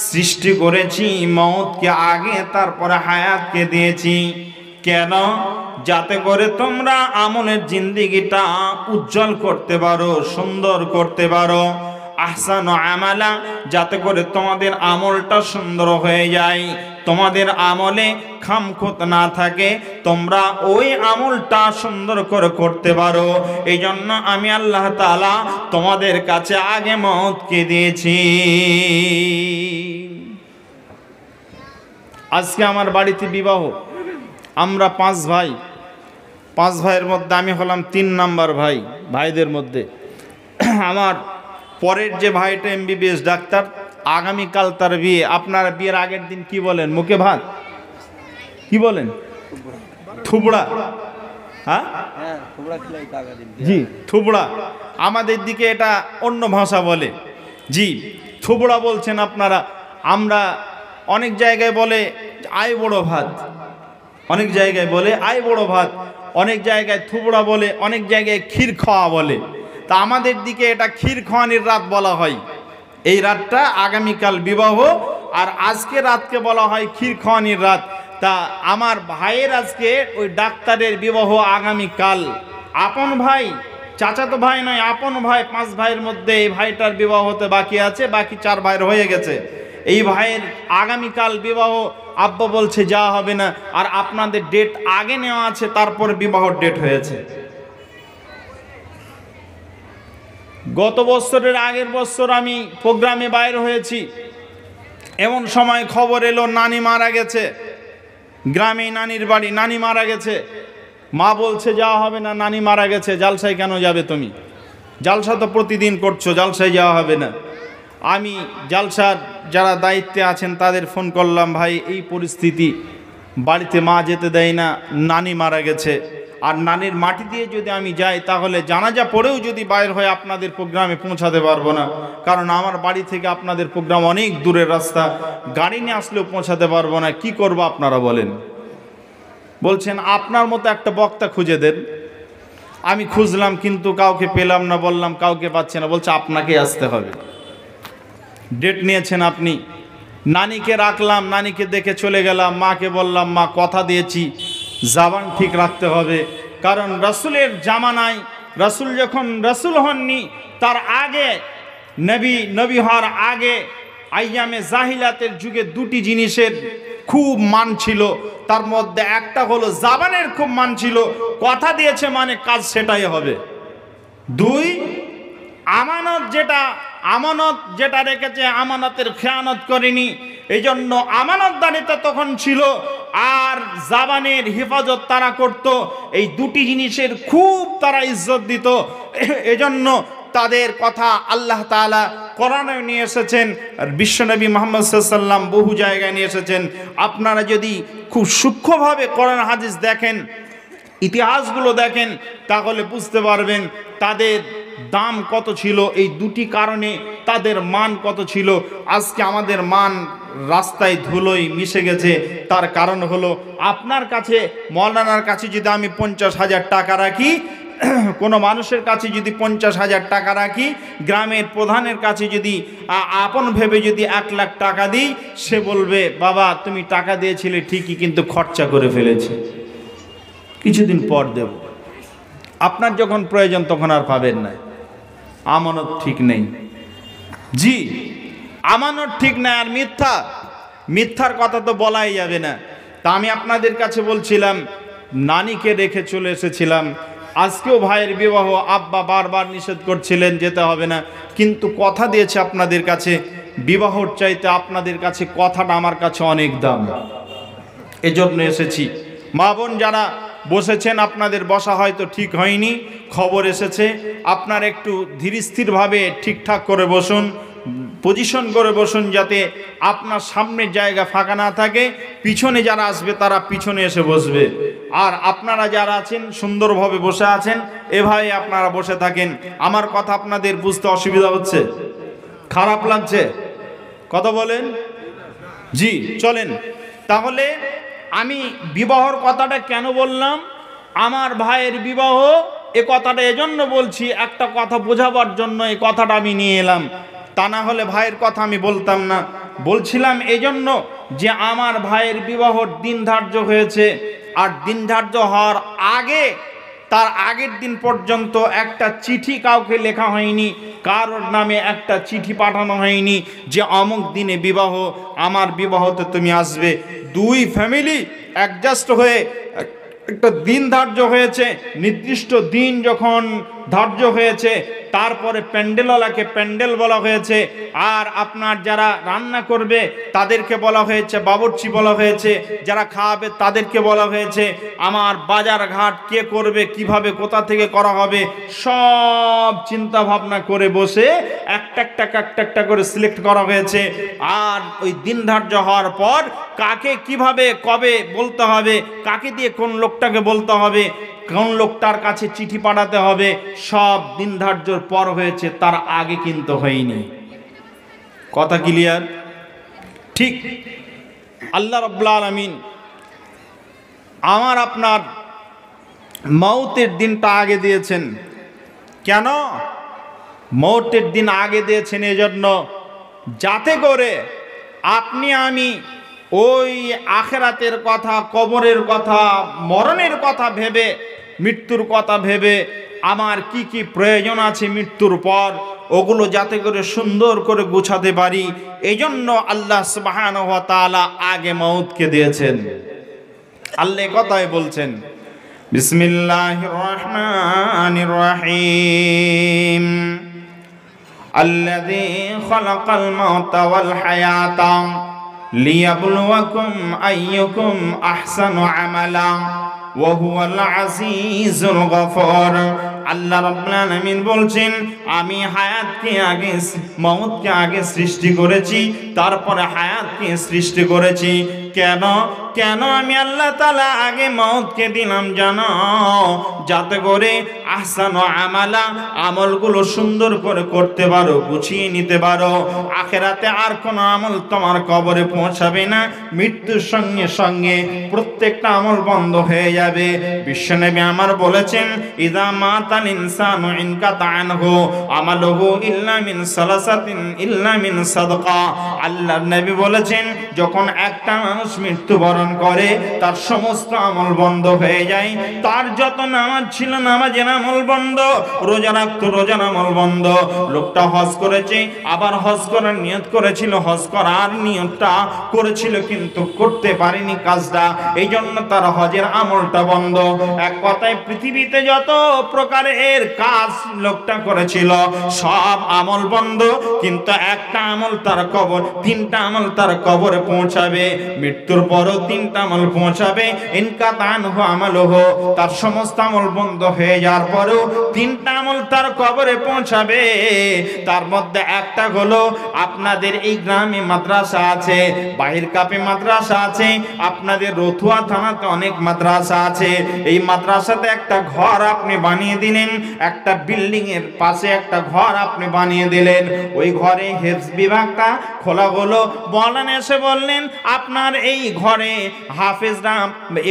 সৃষ্টি করেছি মৌতকে আগে তারপরে হায়াতকে দিয়েছি কেন যাতে করে তোমরা আমলের জিন্দিগিটা উজ্জ্বল করতে পারো সুন্দর করতে পারো আহসান আমালা যাতে করে তোমাদের আমলটা সুন্দর হয়ে যায় তোমাদের আমলে খামখুত না থাকে তোমরা ওই আমলটা সুন্দর করে করতে পারো এই জন্য আমি আল্লাহ তালা তোমাদের কাছে আগে মতকে দিয়েছি আজকে আমার বাড়িতে বিবাহ আমরা পাঁচ ভাই পাঁচ ভাইয়ের মধ্যে আমি হলাম তিন নাম্বার ভাই ভাইদের মধ্যে আমার পরের যে ভাইটা এমবিবিএস ডাক্তার আগামীকাল তার বিয়ে আপনার বিয়ের আগের দিন কি বলেন মুখে ভাত কি বলেন থুবড়া হ্যাঁ জি থুবড়া আমাদের দিকে এটা অন্য ভাষা বলে জি থুবড়া বলছেন আপনারা আমরা অনেক জায়গায় বলে আয় বড় ভাত অনেক জায়গায় বলে আয় বড় ভাত অনেক জায়গায় থুবড়া বলে অনেক জায়গায় ক্ষীর খাওয়া বলে তা আমাদের দিকে এটা ক্ষীরখোয়ানির রাত বলা হয় এই রাতটা আগামীকাল বিবাহ আর আজকে রাতকে বলা হয় ক্ষীরখোয়ানির রাত তা আমার ভাইয়ের আজকে ওই ডাক্তারের বিবাহ আগামীকাল আপন ভাই চাচাতো ভাই নয় আপন ভাই পাঁচ ভাইয়ের মধ্যে এই ভাইটার বিবাহ হতে বাকি আছে বাকি চার ভাইয়ের হয়ে গেছে এই ভাইয়ের আগামীকাল বিবাহ আব্বা বলছে যা হবে না আর আপনাদের ডেট আগে নেওয়া আছে তারপর বিবাহ ডেট হয়েছে গত বছরের আগের বছর আমি প্রোগ্রামে বাইর হয়েছি এমন সময় খবর এলো নানি মারা গেছে গ্রামে নানির বাড়ি নানি মারা গেছে মা বলছে যাওয়া হবে না নানি মারা গেছে জালসায় কেন যাবে তুমি জালসা তো প্রতিদিন করছো জালসায় যাওয়া হবে না আমি জালসার যারা দায়িত্বে আছেন তাদের ফোন করলাম ভাই এই পরিস্থিতি বাড়িতে মা যেতে দেয় না নানি মারা গেছে আর নানির মাটি দিয়ে যদি আমি যাই তাহলে জানাজা পড়েও যদি বাইর হয়ে আপনাদের প্রোগ্রামে পৌঁছাতে পারবো না কারণ আমার বাড়ি থেকে আপনাদের প্রোগ্রাম অনেক দূরের রাস্তা গাড়ি নিয়ে আসলেও পৌঁছাতে পারবো না কি করব আপনারা বলেন বলছেন আপনার মতো একটা বক্তা খুঁজে দেন আমি খুঁজলাম কিন্তু কাউকে পেলাম না বললাম কাউকে পাচ্ছে না বলছে আপনাকে আসতে হবে ডেট নিয়েছেন আপনি নানিকে রাখলাম নানিকে দেখে চলে গেলাম মাকে বললাম মা কথা দিয়েছি জাবান ঠিক রাখতে হবে কারণ রসুলের জামানায় রসুল যখন রসুল হননি তার আগে নবী নবী হওয়ার আগে আইয়ামে জাহিলাতের যুগে দুটি জিনিসের খুব মান ছিল তার মধ্যে একটা হলো জাবানের খুব মান ছিল কথা দিয়েছে মানে কাজ সেটাই হবে দুই আমানত যেটা আমানত যেটা রেখেছে আমানতের খেয়ানত করেনি এই জন্য আমানতদারিতা তখন ছিল আর জাবানের হেফাজত তারা করত এই দুটি জিনিসের খুব তারা ইজ্জত দিত এজন্য তাদের কথা আল্লাহ তালা করানো নিয়ে এসেছেন আর বিশ্বনবী মোহাম্মদ সাল্লাম বহু জায়গায় নিয়ে এসেছেন আপনারা যদি খুব সূক্ষ্মভাবে করান হাদিস দেখেন ইতিহাসগুলো দেখেন তাহলে বুঝতে পারবেন তাদের দাম কত ছিল এই দুটি কারণে তাদের মান কত ছিল আজকে আমাদের মান রাস্তায় ধুলোই মিশে গেছে তার কারণ হলো আপনার কাছে মলানার কাছে যদি আমি পঞ্চাশ হাজার টাকা রাখি কোনো মানুষের কাছে যদি পঞ্চাশ হাজার টাকা রাখি গ্রামের প্রধানের কাছে যদি আপন ভেবে যদি এক লাখ টাকা দিই সে বলবে বাবা তুমি টাকা দিয়েছিলে ঠিকই কিন্তু খরচা করে ফেলেছে কিছুদিন পর দেবো আপনার যখন প্রয়োজন তখন আর পাবেন না আমানত ঠিক নেই জি আমানত ঠিক নাই আর মিথ্যা মিথ্যার কথা তো বলাই যাবে না তা আমি আপনাদের কাছে বলছিলাম নানিকে রেখে চলে এসেছিলাম আজকেও ভাইয়ের বিবাহ আব্বা বারবার নিষেধ করছিলেন যেতে হবে না কিন্তু কথা দিয়েছে আপনাদের কাছে বিবাহর চাইতে আপনাদের কাছে কথাটা আমার কাছে অনেক দাম এজন্য এসেছি মা বোন যারা বসেছেন আপনাদের বসা হয়তো ঠিক হয়নি খবর এসেছে আপনার একটু ধীরস্থিরভাবে ঠিকঠাক করে বসুন পজিশন করে বসুন যাতে আপনার সামনের জায়গা ফাঁকা না থাকে পিছনে যারা আসবে তারা পিছনে এসে বসবে আর আপনারা যারা আছেন সুন্দরভাবে বসে আছেন এভাবে আপনারা বসে থাকেন আমার কথা আপনাদের বুঝতে অসুবিধা হচ্ছে খারাপ লাগছে কথা বলেন জি চলেন তাহলে আমি বিবাহর কথাটা কেন বললাম আমার ভাইয়ের বিবাহ এ কথাটা এজন্য বলছি একটা কথা বোঝাবার জন্য এই কথাটা আমি নিয়ে এলাম তা না হলে ভাইয়ের কথা আমি বলতাম না বলছিলাম এজন্য যে আমার ভাইয়ের বিবাহর দিন ধার্য হয়েছে আর দিন ধার্য হওয়ার আগে তার আগের দিন পর্যন্ত একটা চিঠি কাউকে লেখা হয়নি কারোর নামে একটা চিঠি পাঠানো হয়নি যে অমুক দিনে বিবাহ আমার বিবাহতে তুমি আসবে দুই ফ্যামিলি অ্যাডজাস্ট হয়ে একটা দিন ধার্য হয়েছে নির্দিষ্ট দিন যখন ধার্য হয়েছে তারপরে প্যান্ডেলওয়ালাকে প্যান্ডেল বলা হয়েছে আর আপনার যারা রান্না করবে তাদেরকে বলা হয়েছে বাবরচি বলা হয়েছে যারা খাওয়াবে তাদেরকে বলা হয়েছে আমার বাজার ঘাট কে করবে কিভাবে কোথা থেকে করা হবে সব চিন্তা ভাবনা করে বসে একটা একটা একটা একটা করে সিলেক্ট করা হয়েছে আর ওই দিন ধার্য হওয়ার পর কাকে কিভাবে কবে বলতে হবে কাকে দিয়ে কোন লোকটাকে বলতে হবে কোন লোকটার কাছে চিঠি পাঠাতে হবে সব দিন ধার্যর পর হয়েছে তার আগে কিন্তু হয়নি কথা ক্লিয়ার ঠিক আল্লাহ রব্লা আলমিন আমার আপনার মৌতের দিনটা আগে দিয়েছেন কেন মৌতের দিন আগে দিয়েছেন এজন্য যাতে করে আপনি আমি ওই আখেরাতের কথা কবরের কথা মরণের কথা ভেবে মৃত্যুর কথা ভেবে আমার কি কি প্রয়োজন আছে মৃত্যুর পর ওগুলো যাতে করে সুন্দর করে গুছাতে পারি এই জন্য আল্লাহ সুবাহান আগে মাউতকে দিয়েছেন আল্লাহ কথায় বলছেন বিসমিল্লাহ রহিম الذي خلق الموت والحياه লিয়াবলুয়াকুম আইয়ুকুম আহসানু আমালা ওয়া হুয়াল আজিজুল আল্লাহ রাব্বুল আলামিন বলছেন আমি হায়াতকে আগে মওতকে আগে সৃষ্টি করেছি তারপরে হায়াতকে সৃষ্টি করেছি কেন কেন আমি আল্লাহ তালা আগে মতকে দিলাম জান যাতে করে আসানো আমালা আমলগুলো সুন্দর করে করতে পারো গুছিয়ে নিতে পারো আখেরাতে আর কোনো আমল তোমার কবরে পৌঁছাবে না মৃত্যুর সঙ্গে সঙ্গে প্রত্যেকটা আমল বন্ধ হয়ে যাবে বিশ্বনবী আমার বলেছেন ইদা মাতাল ইনসান ইনকা তান হো হো ইল্লামিন সালাসাতিন ইল্লামিন সাদকা আল্লাহ নবী বলেছেন যখন একটা মানুষ মানুষ মৃত্যুবরণ করে তার সমস্ত আমল বন্ধ হয়ে যায় তার যত নামাজ ছিল নামাজের আমল বন্ধ রোজা রাখতো রোজার আমল বন্ধ লোকটা হজ করেছে আবার হজ করার নিয়ত করেছিল হজ করার নিয়তটা করেছিল কিন্তু করতে পারেনি কাজটা এই জন্য তার হজের আমলটা বন্ধ এক কথায় পৃথিবীতে যত প্রকারের কাজ লোকটা করেছিল সব আমল বন্ধ কিন্তু একটা আমল তার কবর তিনটা আমল তার কবরে পৌঁছাবে মৃত্যুর পরও তিনটা আমল পৌঁছাবে ইনকা দান হো আমল হো তার সমস্ত আমল বন্ধ হয়ে যাওয়ার পরও তিনটা আমল তার কবরে পৌঁছাবে তার মধ্যে একটা হলো আপনাদের এই গ্রামে মাদ্রাসা আছে বাহির কাপে মাদ্রাসা আছে আপনাদের রথুয়া থানাতে অনেক মাদ্রাসা আছে এই মাদ্রাসাতে একটা ঘর আপনি বানিয়ে দিলেন একটা বিল্ডিং এর পাশে একটা ঘর আপনি বানিয়ে দিলেন ওই ঘরে হেফস বিভাগটা খোলা হলো বলেন এসে বললেন আপনার এই ঘরে হাফেজরা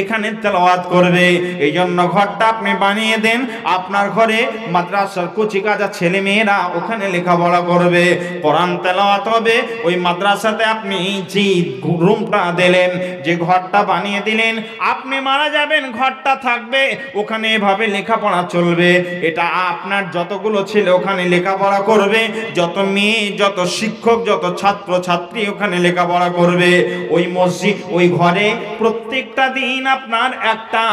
এখানে তেলাওয়াত করবে এই জন্য ঘরটা আপনি বানিয়ে দেন আপনার ঘরে মাদ্রাসার কচি কাজা ছেলে মেয়েরা ওখানে লেখাপড়া করবে কোরআন তেলাওয়াত হবে ওই মাদ্রাসাতে আপনি যে রুমটা দিলেন যে ঘরটা বানিয়ে দিলেন আপনি মারা যাবেন ঘরটা থাকবে ওখানে এভাবে লেখাপড়া চলবে এটা আপনার যতগুলো ছেলে ওখানে লেখাপড়া করবে যত মেয়ে যত শিক্ষক যত ছাত্র ছাত্রী ওখানে লেখাপড়া করবে ওই মসজিদ বলছি ওই ঘরে প্রত্যেকটা দিন আপনার একটা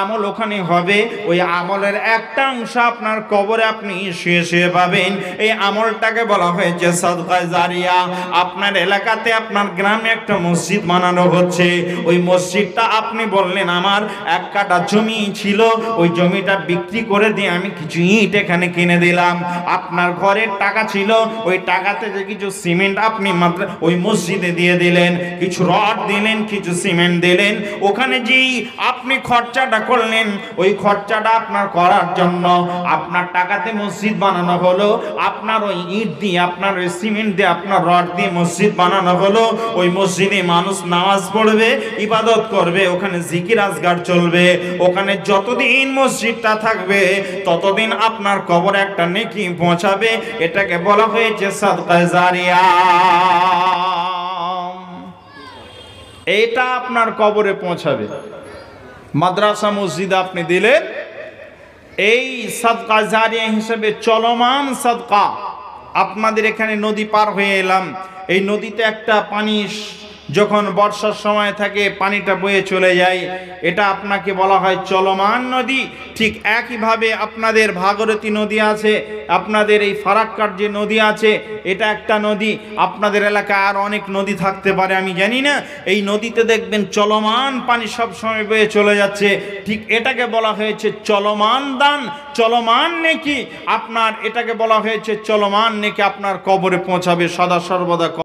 আমল ওখানে হবে ওই আমলের একটা অংশ আপনার কবরে আপনি শুয়ে শুয়ে পাবেন এই আমলটাকে বলা হয়েছে সদকায় জারিয়া আপনার এলাকাতে আপনার গ্রামে একটা মসজিদ বানানো হচ্ছে ওই মসজিদটা আপনি বললেন আমার এক কাটা জমি ছিল ওই জমিটা বিক্রি করে দিয়ে আমি কিছু ইট এখানে কিনে দিলাম আপনার ঘরের টাকা ছিল ওই টাকাতে যে কিছু সিমেন্ট আপনি মাত্র ওই মসজিদে দিয়ে দিলেন কিছু রড দিলেন কিছু সিমেন্ট দিলেন ওখানে যেই আপনি খরচাটা করলেন ওই খরচাটা আপনার করার জন্য আপনার টাকাতে মসজিদ বানানো হলো আপনার ওই ইট দিয়ে আপনার ওই সিমেন্ট দিয়ে আপনার রড দিয়ে মসজিদ বানানো হলো ওই মসজিদে মানুষ নামাজ পড়বে ইবাদত করবে ওখানে জিকির আজগার চলবে ওখানে যতদিন মসজিদটা থাকবে ততদিন আপনার কবর একটা নেকি পৌঁছাবে এটাকে বলা হয়েছে সাদকা জারিয়া এটা আপনার কবরে পৌঁছাবে মাদ্রাসা মসজিদ আপনি দিলেন এই সাদকা জারিয়া হিসেবে চলমান সাদকা আপনাদের এখানে নদী পার হয়ে এলাম এই নদীতে একটা পানি যখন বর্ষার সময় থাকে পানিটা বয়ে চলে যায় এটা আপনাকে বলা হয় চলমান নদী ঠিক একইভাবে আপনাদের ভাগরতী নদী আছে আপনাদের এই ফারাক্কার যে নদী আছে এটা একটা নদী আপনাদের এলাকায় আর অনেক নদী থাকতে পারে আমি জানি না এই নদীতে দেখবেন চলমান পানি সবসময় বয়ে চলে যাচ্ছে ঠিক এটাকে বলা হয়েছে চলমান দান চলমান নেকি আপনার এটাকে বলা হয়েছে চলমান নেকি আপনার কবরে পৌঁছাবে সদা সর্বদা